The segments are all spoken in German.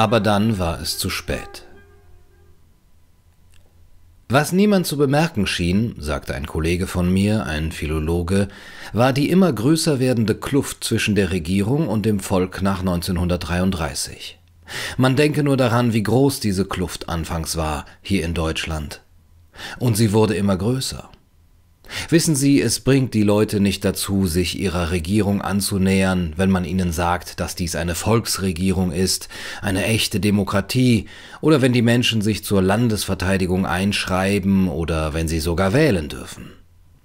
Aber dann war es zu spät. Was niemand zu bemerken schien, sagte ein Kollege von mir, ein Philologe, war die immer größer werdende Kluft zwischen der Regierung und dem Volk nach 1933. Man denke nur daran, wie groß diese Kluft anfangs war hier in Deutschland. Und sie wurde immer größer. Wissen Sie, es bringt die Leute nicht dazu, sich ihrer Regierung anzunähern, wenn man ihnen sagt, dass dies eine Volksregierung ist, eine echte Demokratie, oder wenn die Menschen sich zur Landesverteidigung einschreiben oder wenn sie sogar wählen dürfen.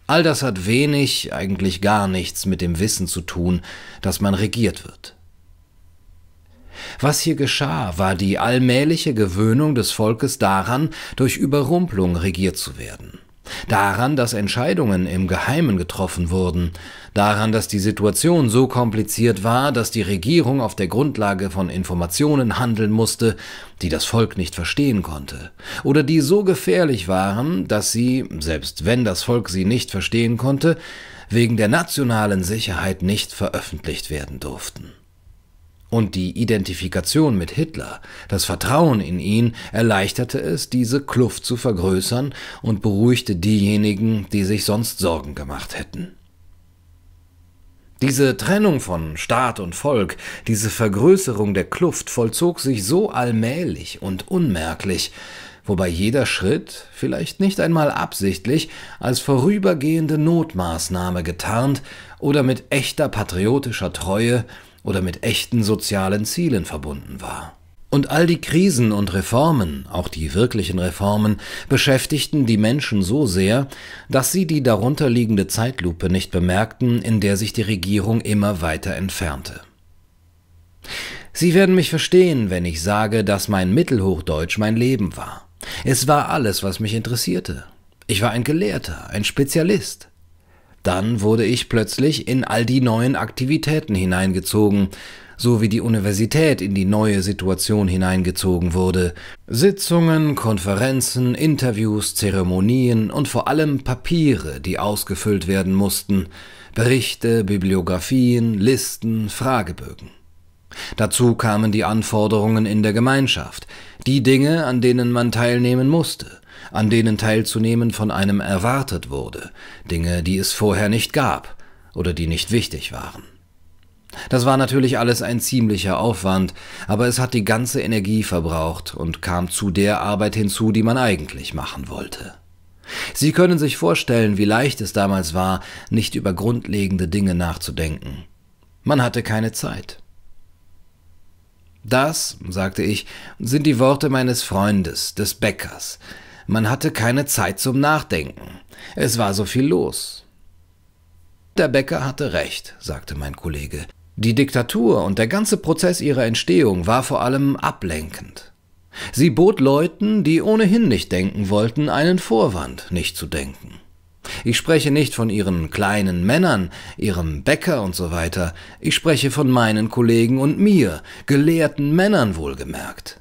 All das hat wenig, eigentlich gar nichts mit dem Wissen zu tun, dass man regiert wird. Was hier geschah, war die allmähliche Gewöhnung des Volkes daran, durch Überrumpelung regiert zu werden daran, dass Entscheidungen im Geheimen getroffen wurden, daran, dass die Situation so kompliziert war, dass die Regierung auf der Grundlage von Informationen handeln musste, die das Volk nicht verstehen konnte, oder die so gefährlich waren, dass sie, selbst wenn das Volk sie nicht verstehen konnte, wegen der nationalen Sicherheit nicht veröffentlicht werden durften und die Identifikation mit Hitler, das Vertrauen in ihn erleichterte es, diese Kluft zu vergrößern und beruhigte diejenigen, die sich sonst Sorgen gemacht hätten. Diese Trennung von Staat und Volk, diese Vergrößerung der Kluft vollzog sich so allmählich und unmerklich, wobei jeder Schritt, vielleicht nicht einmal absichtlich, als vorübergehende Notmaßnahme getarnt oder mit echter patriotischer Treue oder mit echten sozialen Zielen verbunden war. Und all die Krisen und Reformen, auch die wirklichen Reformen, beschäftigten die Menschen so sehr, dass sie die darunterliegende Zeitlupe nicht bemerkten, in der sich die Regierung immer weiter entfernte. Sie werden mich verstehen, wenn ich sage, dass mein Mittelhochdeutsch mein Leben war. Es war alles, was mich interessierte. Ich war ein Gelehrter, ein Spezialist. Dann wurde ich plötzlich in all die neuen Aktivitäten hineingezogen, so wie die Universität in die neue Situation hineingezogen wurde. Sitzungen, Konferenzen, Interviews, Zeremonien und vor allem Papiere, die ausgefüllt werden mussten, Berichte, Bibliografien, Listen, Fragebögen. Dazu kamen die Anforderungen in der Gemeinschaft, die Dinge, an denen man teilnehmen musste, an denen teilzunehmen von einem erwartet wurde, Dinge, die es vorher nicht gab oder die nicht wichtig waren. Das war natürlich alles ein ziemlicher Aufwand, aber es hat die ganze Energie verbraucht und kam zu der Arbeit hinzu, die man eigentlich machen wollte. Sie können sich vorstellen, wie leicht es damals war, nicht über grundlegende Dinge nachzudenken. Man hatte keine Zeit. Das, sagte ich, sind die Worte meines Freundes, des Bäckers. Man hatte keine Zeit zum Nachdenken. Es war so viel los. Der Bäcker hatte recht, sagte mein Kollege. Die Diktatur und der ganze Prozess ihrer Entstehung war vor allem ablenkend. Sie bot Leuten, die ohnehin nicht denken wollten, einen Vorwand, nicht zu denken. Ich spreche nicht von ihren kleinen Männern, ihrem Bäcker und so weiter, ich spreche von meinen Kollegen und mir, gelehrten Männern wohlgemerkt.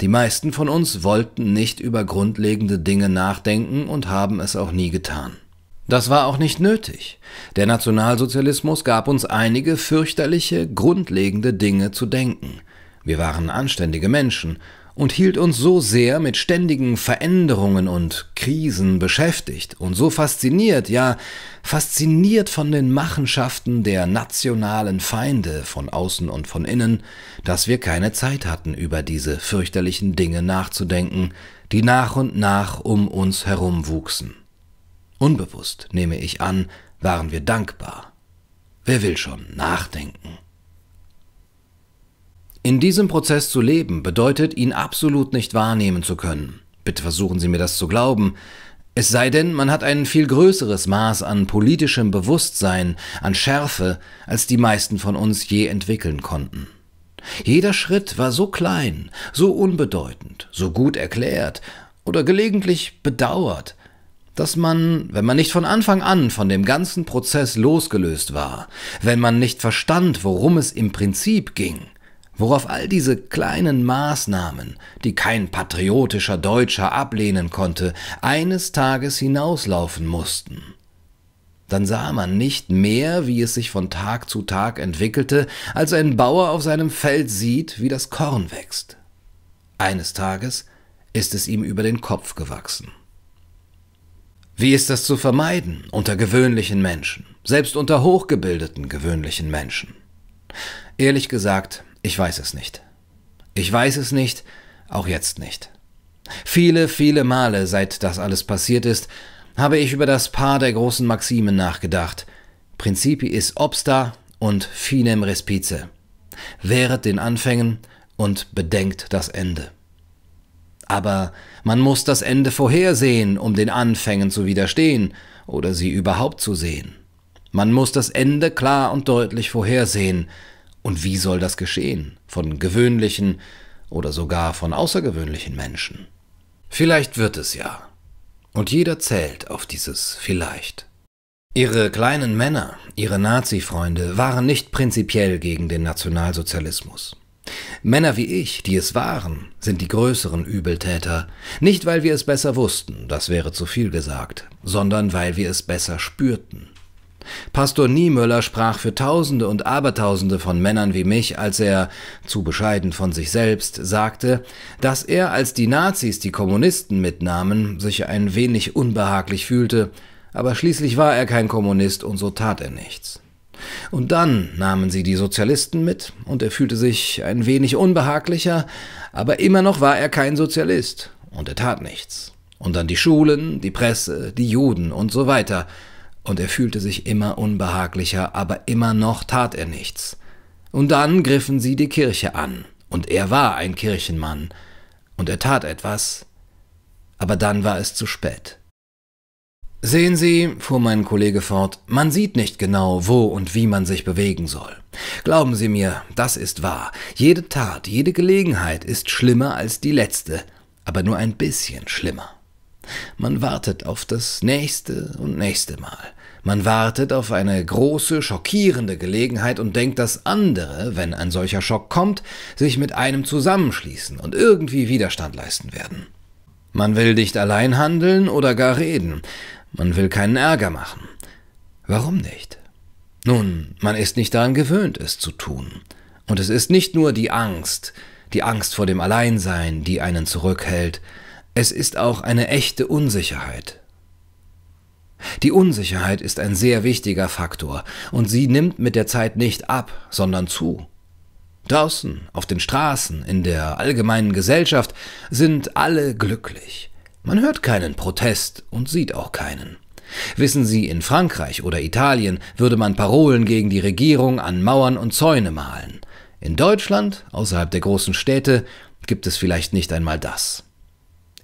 Die meisten von uns wollten nicht über grundlegende Dinge nachdenken und haben es auch nie getan. Das war auch nicht nötig. Der Nationalsozialismus gab uns einige fürchterliche, grundlegende Dinge zu denken. Wir waren anständige Menschen und hielt uns so sehr mit ständigen Veränderungen und Krisen beschäftigt und so fasziniert, ja fasziniert von den Machenschaften der nationalen Feinde von außen und von innen, dass wir keine Zeit hatten, über diese fürchterlichen Dinge nachzudenken, die nach und nach um uns herum wuchsen. Unbewusst, nehme ich an, waren wir dankbar. Wer will schon nachdenken? In diesem Prozess zu leben bedeutet, ihn absolut nicht wahrnehmen zu können. Bitte versuchen Sie mir das zu glauben. Es sei denn, man hat ein viel größeres Maß an politischem Bewusstsein, an Schärfe, als die meisten von uns je entwickeln konnten. Jeder Schritt war so klein, so unbedeutend, so gut erklärt oder gelegentlich bedauert, dass man, wenn man nicht von Anfang an von dem ganzen Prozess losgelöst war, wenn man nicht verstand, worum es im Prinzip ging, worauf all diese kleinen Maßnahmen, die kein patriotischer Deutscher ablehnen konnte, eines Tages hinauslaufen mussten. Dann sah man nicht mehr, wie es sich von Tag zu Tag entwickelte, als ein Bauer auf seinem Feld sieht, wie das Korn wächst. Eines Tages ist es ihm über den Kopf gewachsen. Wie ist das zu vermeiden unter gewöhnlichen Menschen, selbst unter hochgebildeten gewöhnlichen Menschen? Ehrlich gesagt, ich weiß es nicht. Ich weiß es nicht, auch jetzt nicht. Viele, viele Male, seit das alles passiert ist, habe ich über das Paar der großen Maximen nachgedacht. Principi Principiis obsta und finem respice. Wehret den Anfängen und bedenkt das Ende. Aber man muss das Ende vorhersehen, um den Anfängen zu widerstehen oder sie überhaupt zu sehen. Man muss das Ende klar und deutlich vorhersehen, und wie soll das geschehen? Von gewöhnlichen oder sogar von außergewöhnlichen Menschen? Vielleicht wird es ja. Und jeder zählt auf dieses vielleicht. Ihre kleinen Männer, ihre Nazi-Freunde waren nicht prinzipiell gegen den Nationalsozialismus. Männer wie ich, die es waren, sind die größeren Übeltäter, nicht weil wir es besser wussten, das wäre zu viel gesagt, sondern weil wir es besser spürten. Pastor Niemöller sprach für Tausende und Abertausende von Männern wie mich, als er, zu bescheiden von sich selbst, sagte, dass er, als die Nazis die Kommunisten mitnahmen, sich ein wenig unbehaglich fühlte, aber schließlich war er kein Kommunist und so tat er nichts. Und dann nahmen sie die Sozialisten mit, und er fühlte sich ein wenig unbehaglicher, aber immer noch war er kein Sozialist, und er tat nichts. Und dann die Schulen, die Presse, die Juden und so weiter und er fühlte sich immer unbehaglicher, aber immer noch tat er nichts. Und dann griffen sie die Kirche an, und er war ein Kirchenmann, und er tat etwas, aber dann war es zu spät. Sehen Sie, fuhr mein Kollege fort, man sieht nicht genau, wo und wie man sich bewegen soll. Glauben Sie mir, das ist wahr. Jede Tat, jede Gelegenheit ist schlimmer als die letzte, aber nur ein bisschen schlimmer. Man wartet auf das nächste und nächste Mal. Man wartet auf eine große, schockierende Gelegenheit und denkt, dass andere, wenn ein solcher Schock kommt, sich mit einem zusammenschließen und irgendwie Widerstand leisten werden. Man will nicht allein handeln oder gar reden. Man will keinen Ärger machen. Warum nicht? Nun, man ist nicht daran gewöhnt, es zu tun. Und es ist nicht nur die Angst, die Angst vor dem Alleinsein, die einen zurückhält, es ist auch eine echte Unsicherheit, die Unsicherheit ist ein sehr wichtiger Faktor und sie nimmt mit der Zeit nicht ab, sondern zu. Draußen, auf den Straßen, in der allgemeinen Gesellschaft sind alle glücklich. Man hört keinen Protest und sieht auch keinen. Wissen Sie, in Frankreich oder Italien würde man Parolen gegen die Regierung an Mauern und Zäune malen. In Deutschland, außerhalb der großen Städte, gibt es vielleicht nicht einmal das.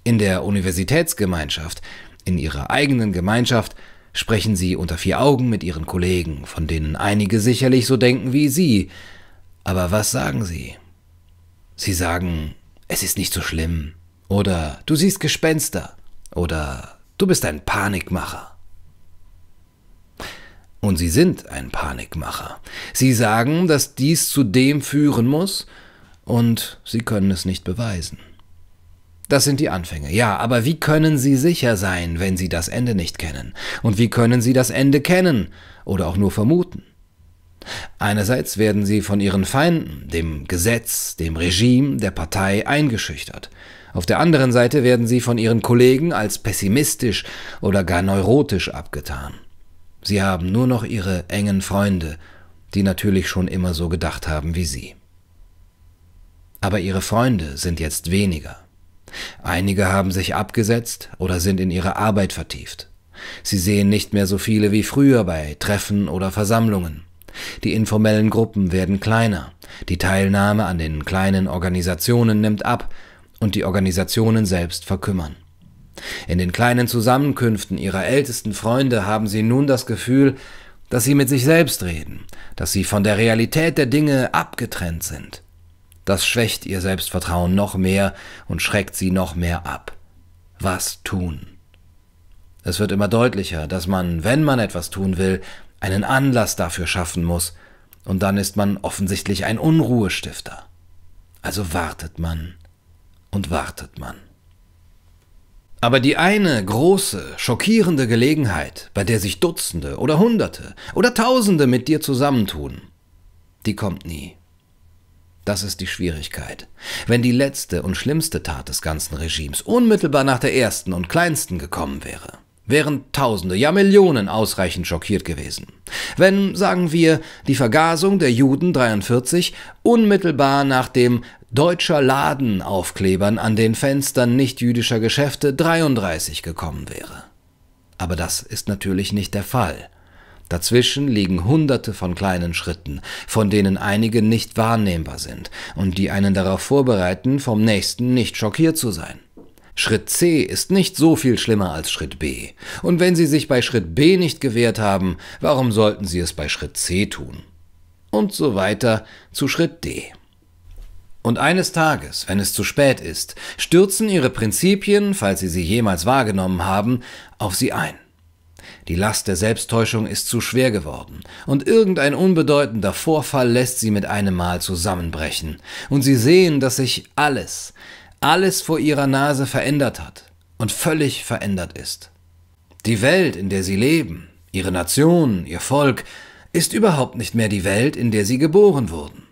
In der Universitätsgemeinschaft in ihrer eigenen Gemeinschaft sprechen sie unter vier Augen mit ihren Kollegen, von denen einige sicherlich so denken wie sie. Aber was sagen sie? Sie sagen, es ist nicht so schlimm. Oder du siehst Gespenster. Oder du bist ein Panikmacher. Und sie sind ein Panikmacher. Sie sagen, dass dies zu dem führen muss, und sie können es nicht beweisen. Das sind die Anfänge. Ja, aber wie können Sie sicher sein, wenn Sie das Ende nicht kennen? Und wie können Sie das Ende kennen oder auch nur vermuten? Einerseits werden Sie von Ihren Feinden, dem Gesetz, dem Regime, der Partei eingeschüchtert. Auf der anderen Seite werden Sie von Ihren Kollegen als pessimistisch oder gar neurotisch abgetan. Sie haben nur noch Ihre engen Freunde, die natürlich schon immer so gedacht haben wie Sie. Aber Ihre Freunde sind jetzt weniger. Einige haben sich abgesetzt oder sind in ihre Arbeit vertieft. Sie sehen nicht mehr so viele wie früher bei Treffen oder Versammlungen. Die informellen Gruppen werden kleiner, die Teilnahme an den kleinen Organisationen nimmt ab und die Organisationen selbst verkümmern. In den kleinen Zusammenkünften ihrer ältesten Freunde haben sie nun das Gefühl, dass sie mit sich selbst reden, dass sie von der Realität der Dinge abgetrennt sind. Das schwächt ihr Selbstvertrauen noch mehr und schreckt sie noch mehr ab. Was tun? Es wird immer deutlicher, dass man, wenn man etwas tun will, einen Anlass dafür schaffen muss, und dann ist man offensichtlich ein Unruhestifter. Also wartet man und wartet man. Aber die eine große, schockierende Gelegenheit, bei der sich Dutzende oder Hunderte oder Tausende mit dir zusammentun, die kommt nie. Das ist die Schwierigkeit. Wenn die letzte und schlimmste Tat des ganzen Regimes unmittelbar nach der ersten und kleinsten gekommen wäre, wären Tausende, ja Millionen ausreichend schockiert gewesen. Wenn, sagen wir, die Vergasung der Juden 43 unmittelbar nach dem deutscher Ladenaufklebern an den Fenstern nichtjüdischer Geschäfte 33 gekommen wäre. Aber das ist natürlich nicht der Fall. Dazwischen liegen Hunderte von kleinen Schritten, von denen einige nicht wahrnehmbar sind und die einen darauf vorbereiten, vom nächsten nicht schockiert zu sein. Schritt C ist nicht so viel schlimmer als Schritt B. Und wenn Sie sich bei Schritt B nicht gewehrt haben, warum sollten Sie es bei Schritt C tun? Und so weiter zu Schritt D. Und eines Tages, wenn es zu spät ist, stürzen Ihre Prinzipien, falls Sie sie jemals wahrgenommen haben, auf Sie ein. Die Last der Selbsttäuschung ist zu schwer geworden, und irgendein unbedeutender Vorfall lässt sie mit einem Mal zusammenbrechen, und sie sehen, dass sich alles, alles vor ihrer Nase verändert hat und völlig verändert ist. Die Welt, in der sie leben, ihre Nation, ihr Volk, ist überhaupt nicht mehr die Welt, in der sie geboren wurden.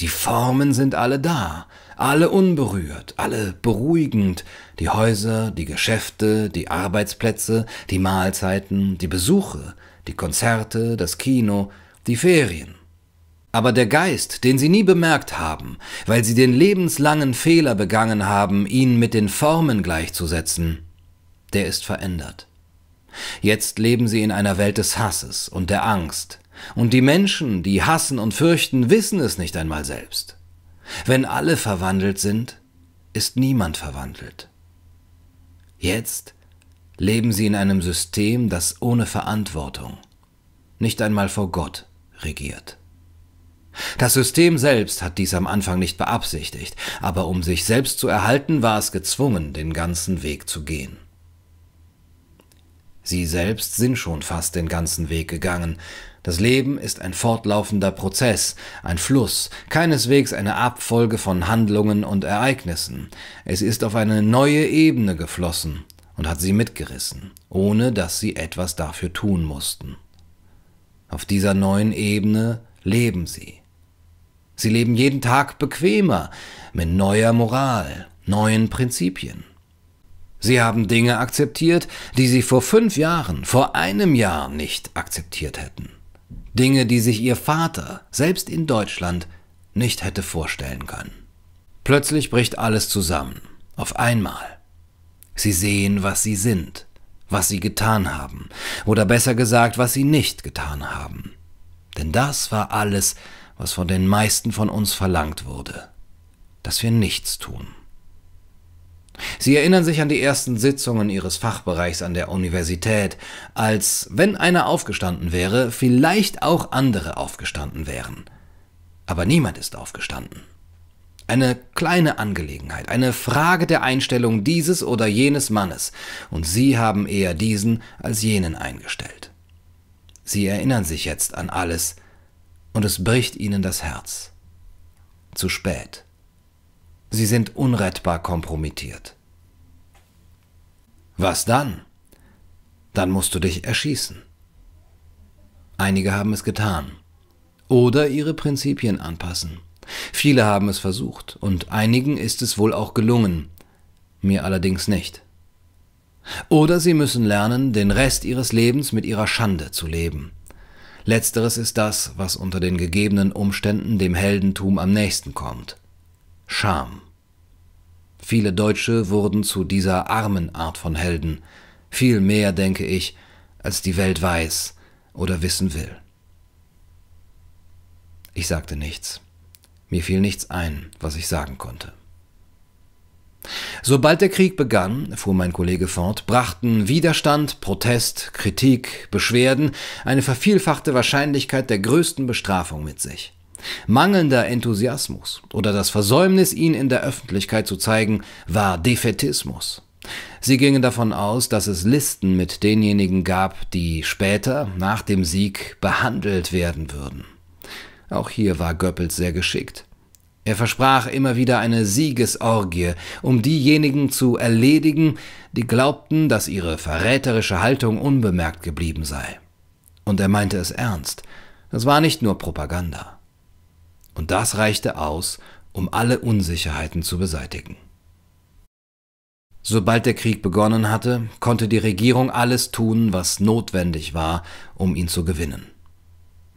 Die Formen sind alle da, alle unberührt, alle beruhigend, die Häuser, die Geschäfte, die Arbeitsplätze, die Mahlzeiten, die Besuche, die Konzerte, das Kino, die Ferien. Aber der Geist, den sie nie bemerkt haben, weil sie den lebenslangen Fehler begangen haben, ihn mit den Formen gleichzusetzen, der ist verändert. Jetzt leben sie in einer Welt des Hasses und der Angst, und die Menschen, die hassen und fürchten, wissen es nicht einmal selbst. Wenn alle verwandelt sind, ist niemand verwandelt. Jetzt leben sie in einem System, das ohne Verantwortung, nicht einmal vor Gott, regiert. Das System selbst hat dies am Anfang nicht beabsichtigt, aber um sich selbst zu erhalten, war es gezwungen, den ganzen Weg zu gehen. Sie selbst sind schon fast den ganzen Weg gegangen. Das Leben ist ein fortlaufender Prozess, ein Fluss, keineswegs eine Abfolge von Handlungen und Ereignissen. Es ist auf eine neue Ebene geflossen und hat sie mitgerissen, ohne dass sie etwas dafür tun mussten. Auf dieser neuen Ebene leben sie. Sie leben jeden Tag bequemer, mit neuer Moral, neuen Prinzipien. Sie haben Dinge akzeptiert, die Sie vor fünf Jahren, vor einem Jahr nicht akzeptiert hätten. Dinge, die sich Ihr Vater, selbst in Deutschland, nicht hätte vorstellen können. Plötzlich bricht alles zusammen, auf einmal. Sie sehen, was Sie sind, was Sie getan haben, oder besser gesagt, was Sie nicht getan haben. Denn das war alles, was von den meisten von uns verlangt wurde, dass wir nichts tun. Sie erinnern sich an die ersten Sitzungen ihres Fachbereichs an der Universität, als wenn einer aufgestanden wäre, vielleicht auch andere aufgestanden wären. Aber niemand ist aufgestanden. Eine kleine Angelegenheit, eine Frage der Einstellung dieses oder jenes Mannes, und Sie haben eher diesen als jenen eingestellt. Sie erinnern sich jetzt an alles, und es bricht Ihnen das Herz. Zu spät. Sie sind unrettbar kompromittiert. Was dann? Dann musst du dich erschießen. Einige haben es getan. Oder ihre Prinzipien anpassen. Viele haben es versucht und einigen ist es wohl auch gelungen, mir allerdings nicht. Oder sie müssen lernen, den Rest ihres Lebens mit ihrer Schande zu leben. Letzteres ist das, was unter den gegebenen Umständen dem Heldentum am nächsten kommt. Scham. Viele Deutsche wurden zu dieser armen Art von Helden, viel mehr, denke ich, als die Welt weiß oder wissen will. Ich sagte nichts. Mir fiel nichts ein, was ich sagen konnte. Sobald der Krieg begann, fuhr mein Kollege fort, brachten Widerstand, Protest, Kritik, Beschwerden eine vervielfachte Wahrscheinlichkeit der größten Bestrafung mit sich. Mangelnder Enthusiasmus oder das Versäumnis, ihn in der Öffentlichkeit zu zeigen, war Defetismus. Sie gingen davon aus, dass es Listen mit denjenigen gab, die später, nach dem Sieg, behandelt werden würden. Auch hier war Goebbels sehr geschickt. Er versprach immer wieder eine Siegesorgie, um diejenigen zu erledigen, die glaubten, dass ihre verräterische Haltung unbemerkt geblieben sei. Und er meinte es ernst. Es war nicht nur Propaganda und das reichte aus, um alle Unsicherheiten zu beseitigen. Sobald der Krieg begonnen hatte, konnte die Regierung alles tun, was notwendig war, um ihn zu gewinnen.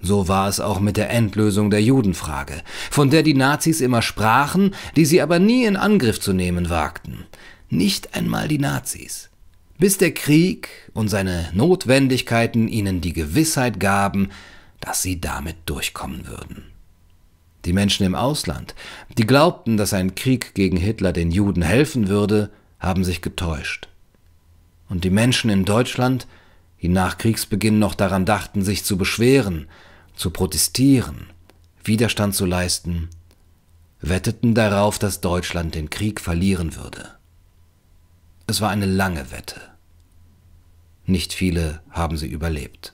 So war es auch mit der Endlösung der Judenfrage, von der die Nazis immer sprachen, die sie aber nie in Angriff zu nehmen wagten. Nicht einmal die Nazis. Bis der Krieg und seine Notwendigkeiten ihnen die Gewissheit gaben, dass sie damit durchkommen würden die Menschen im Ausland, die glaubten, dass ein Krieg gegen Hitler den Juden helfen würde, haben sich getäuscht. Und die Menschen in Deutschland, die nach Kriegsbeginn noch daran dachten, sich zu beschweren, zu protestieren, Widerstand zu leisten, wetteten darauf, dass Deutschland den Krieg verlieren würde. Es war eine lange Wette. Nicht viele haben sie überlebt.